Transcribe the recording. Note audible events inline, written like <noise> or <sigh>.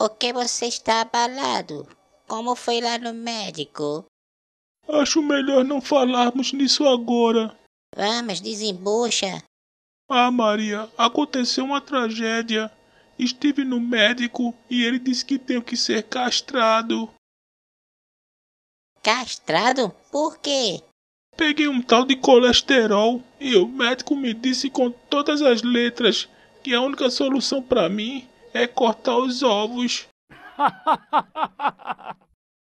O que você está abalado? Como foi lá no médico? Acho melhor não falarmos nisso agora. Vamos, desembucha. Ah, Maria, aconteceu uma tragédia. Estive no médico e ele disse que tenho que ser castrado. Castrado? Por quê? Peguei um tal de colesterol e o médico me disse com todas as letras que a única solução para mim é cortar os ovos. <laughs>